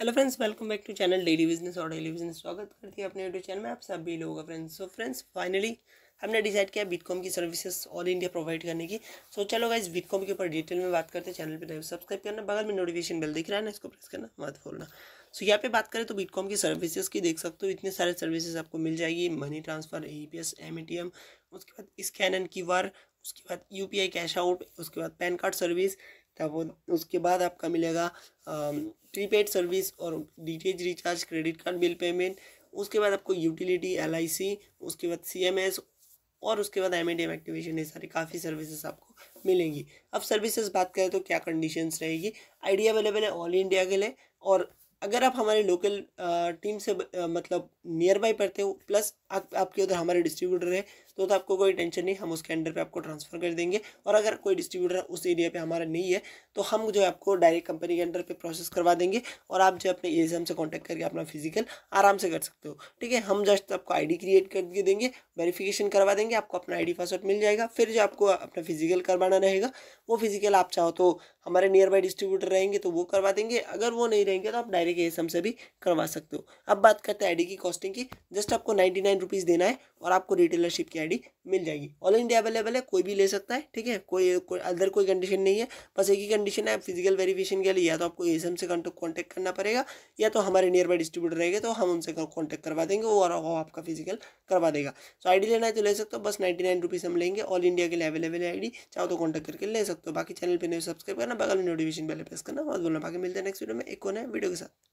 hello friends welcome back to channel daily business और daily business स्वागत करती है अपने यूट्यूब चैनल में आप सभी लोगों का फ्रेंड्स सो फ्रेंड्स फाइनली हमने डिसाइड किया बीटकॉम की सर्विसेज ऑल इंडिया प्रोवाइड करने की सो so, चलो गाइज बीटकॉम के ऊपर डिटेल में बात करते हैं चैनल पर सब्सक्राइब करना बगल में नोटिफिकेशन बिल दिख रहा है ना इसको प्रेस करना मत बोलना सो so, यहाँ पे बात करें तो बीटकॉम की सर्विसेज की देख सकते हो इतने सारे सर्विसेज आपको मिल जाएगी money transfer E P S M A T M उसके बाद स्कैन एंड क्यू आर उसके बाद U P I cash out उसके बाद पैन कार्ड सर्विस क्या बोल उसके बाद आपका मिलेगा प्रीपेड सर्विस और D recharge credit card bill payment उसके बाद आपको यूटिलिटी एल उसके बाद सी और उसके बाद एम एम एक्टिवेशन ये सारी काफ़ी सर्विसेज आपको मिलेंगी अब सर्विसेज बात करें तो क्या कंडीशंस रहेगी आइडिया अवेलेबल है ऑल इंडिया के लिए और अगर आप हमारे लोकल टीम से मतलब नियर बाई पढ़ते हो प्लस आप, आपके उधर हमारे डिस्ट्रीब्यूटर है तो, तो आपको कोई टेंशन नहीं हम उसके अंडर पे आपको ट्रांसफर कर देंगे और अगर कोई डिस्ट्रीब्यूटर उस एरिया पे हमारा नहीं है तो हम जो है आपको डायरेक्ट कंपनी के अंडर पे प्रोसेस करवा देंगे और आप जो अपने एम से कॉन्टैक्ट करके अपना फिजिकल आराम से कर सकते हो ठीक है हम जस्ट आपको आई क्रिएट करके देंगे वेरीफिकेशन करवा देंगे आपको अपना आई पासवर्ड मिल जाएगा फिर जो आपको अपना फिजिकल करवाना रहेगा वो फिजिकल आप चाहो तो हमारे नियर बाई डिस्ट्रीब्यूटर रहेंगे तो वो करवा देंगे अगर वो नहीं रहेंगे तो आप डायरेक्ट एस से भी करवा सकते हो अब बात करते हैं आई की कॉस्टिंग की जस्ट आपको नाइन्टी नाइन रुपीज़ देना है और आपको रिटेलरशिप की आई आईडी मिल जाएगी ऑल इंडिया अवेलेबल है कोई भी ले सकता है ठीक है कोई कोई अदर कोई कंडीशन नहीं है बस एक ही कंडीशन है फिजिकल वेरिफिकेशन के लिए या तो आपको ए से कॉन्टैक्ट करना पड़ेगा या तो हमारे नियर बाई डिस्ट्रीब्यूटर रहेंगे तो हम उनसे कॉन्टैक्ट करवा देंगे और वो आपका फिजिकल करवा देगा सो आई लेना है तो ले सकते हो बस नाइन्टी नाइन रुपीज़ हम लेंगे ऑल इंडिया के लिए अवेलेबल है आई चाहो तो कॉन्टैक्ट करके ले सकते हो बाकी चैनल पर नहीं सब्सक्राइब करना बगल नोटिफिकेशन पहले प्रेस करना बहुत बोलना बाकी मिलते हैं नेक्स्ट वीडियो में एक कौन है वीडियो के साथ